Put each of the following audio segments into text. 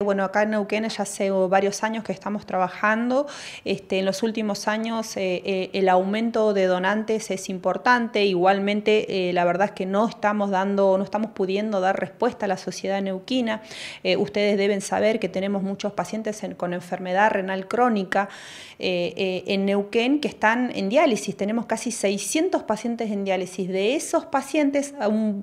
Bueno, acá en Neuquén ya hace oh, varios años que estamos trabajando. Este, en los últimos años eh, eh, el aumento de donantes es importante. Igualmente, eh, la verdad es que no estamos dando, no estamos pudiendo dar respuesta a la sociedad neuquina. ustedes deben saber que tenemos muchos pacientes con enfermedad renal crónica en Neuquén que están en diálisis. Tenemos casi 600 pacientes en diálisis. De esos pacientes,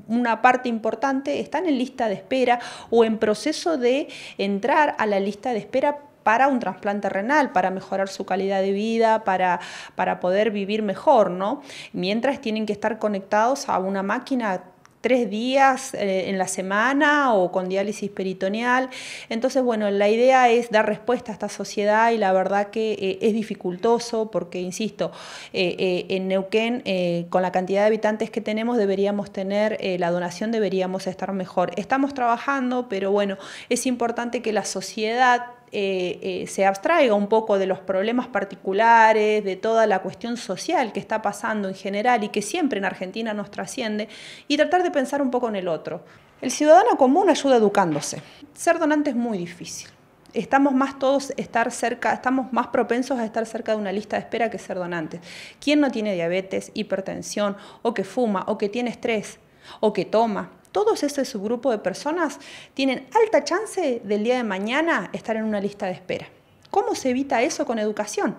una parte importante están en lista de espera o en proceso de entrar a la lista de espera para un trasplante renal, para mejorar su calidad de vida, para, para poder vivir mejor, ¿no? Mientras tienen que estar conectados a una máquina tres días eh, en la semana o con diálisis peritoneal. Entonces, bueno, la idea es dar respuesta a esta sociedad y la verdad que eh, es dificultoso porque, insisto, eh, en Neuquén, con la cantidad de habitantes que tenemos, deberíamos tener la donación, deberíamos estar mejor. Estamos trabajando, pero bueno, es importante que la sociedad eh, eh, se abstraiga un poco de los problemas particulares, de toda la cuestión social que está pasando en general y que siempre en Argentina nos trasciende, y tratar de pensar un poco en el otro. El ciudadano común ayuda educándose. Ser donante es muy difícil. Estamos más todos estar cerca, estamos más propensos a estar cerca de una lista de espera que ser donantes. ¿Quién no tiene diabetes, hipertensión, o que fuma, o que tiene estrés, o que toma? todos esos subgrupo de personas tienen alta chance del día de mañana estar en una lista de espera. ¿Cómo se evita eso con educación?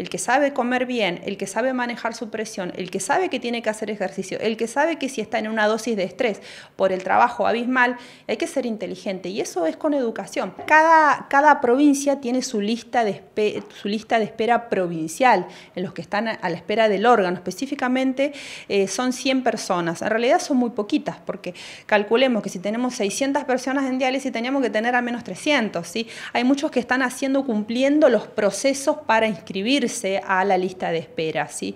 el que sabe comer bien, el que sabe manejar su presión, el que sabe que tiene que hacer ejercicio, el que sabe que si está en una dosis de estrés por el trabajo abismal, hay que ser inteligente y eso es con educación. Cada, cada provincia tiene su lista, de, su lista de espera provincial, en los que están a la espera del órgano. Específicamente eh, son 100 personas, en realidad son muy poquitas, porque calculemos que si tenemos 600 personas en diálisis teníamos que tener al menos 300. Hay muchos que están haciendo, cumpliendo los procesos para inscribirse a la lista de espera, ¿sí?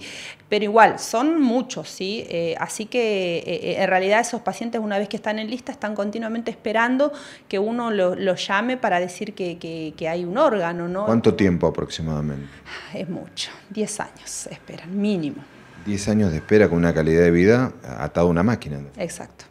Pero igual, son muchos, ¿sí? Eh, así que eh, eh, en realidad esos pacientes una vez que están en lista están continuamente esperando que uno los lo llame para decir que, hay un órgano, ¿no? ¿Cuánto tiempo aproximadamente? Ah, es mucho, 10 años esperan, mínimo. 10 años de espera con una calidad de vida atada a una máquina. Exacto.